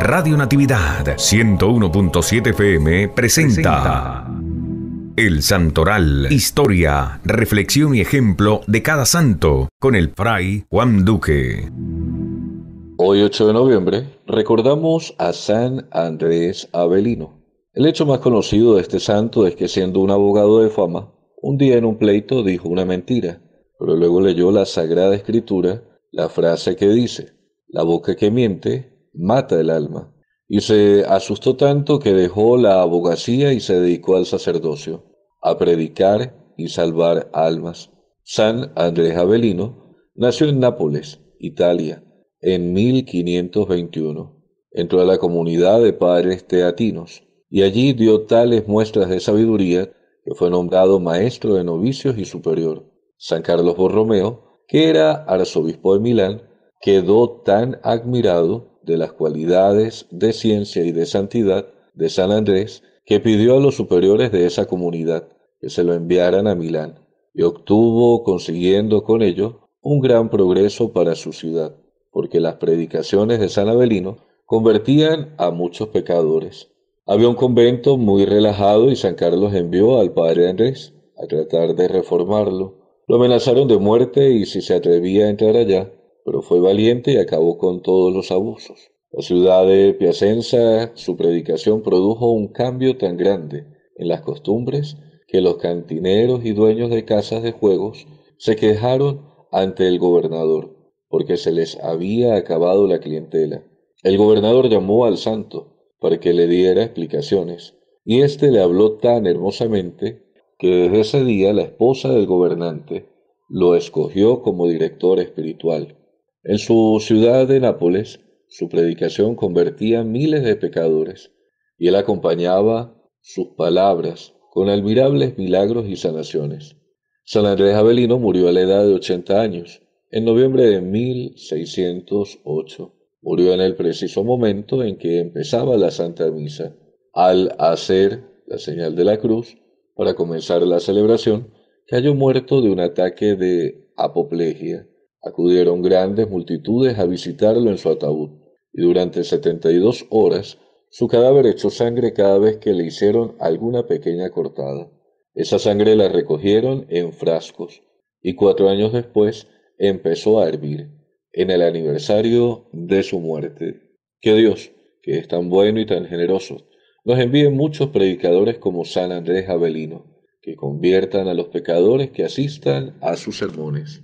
Radio Natividad 101.7 FM presenta, El Santoral, historia, reflexión y ejemplo de cada santo con el fray Juan Duque. Hoy 8 de noviembre recordamos a San Andrés Avelino. El hecho más conocido de este santo es que siendo un abogado de fama, un día en un pleito dijo una mentira, pero luego leyó la Sagrada Escritura la frase que dice, la boca que miente mata el alma. Y se asustó tanto que dejó la abogacía y se dedicó al sacerdocio, a predicar y salvar almas. San Andrés Avelino nació en Nápoles, Italia, en 1521. Entró a la comunidad de padres teatinos y allí dio tales muestras de sabiduría que fue nombrado maestro de novicios y superior. San Carlos Borromeo que era arzobispo de Milán, quedó tan admirado de las cualidades de ciencia y de santidad de San Andrés que pidió a los superiores de esa comunidad que se lo enviaran a Milán y obtuvo, consiguiendo con ello, un gran progreso para su ciudad, porque las predicaciones de San Abelino convertían a muchos pecadores. Había un convento muy relajado y San Carlos envió al padre Andrés a tratar de reformarlo lo amenazaron de muerte y si se atrevía a entrar allá, pero fue valiente y acabó con todos los abusos. La ciudad de Piacenza, su predicación produjo un cambio tan grande en las costumbres que los cantineros y dueños de casas de juegos se quejaron ante el gobernador, porque se les había acabado la clientela. El gobernador llamó al santo para que le diera explicaciones, y éste le habló tan hermosamente desde ese día la esposa del gobernante lo escogió como director espiritual. En su ciudad de Nápoles, su predicación convertía miles de pecadores y él acompañaba sus palabras con admirables milagros y sanaciones. San Andrés Avelino murió a la edad de 80 años, en noviembre de 1608. Murió en el preciso momento en que empezaba la Santa Misa. Al hacer la señal de la cruz, para comenzar la celebración, cayó muerto de un ataque de apoplejía. Acudieron grandes multitudes a visitarlo en su ataúd, y durante 72 horas su cadáver echó sangre cada vez que le hicieron alguna pequeña cortada. Esa sangre la recogieron en frascos, y cuatro años después empezó a hervir, en el aniversario de su muerte. Que Dios, que es tan bueno y tan generoso, nos envíen muchos predicadores como San Andrés Avelino, que conviertan a los pecadores que asistan a sus sermones.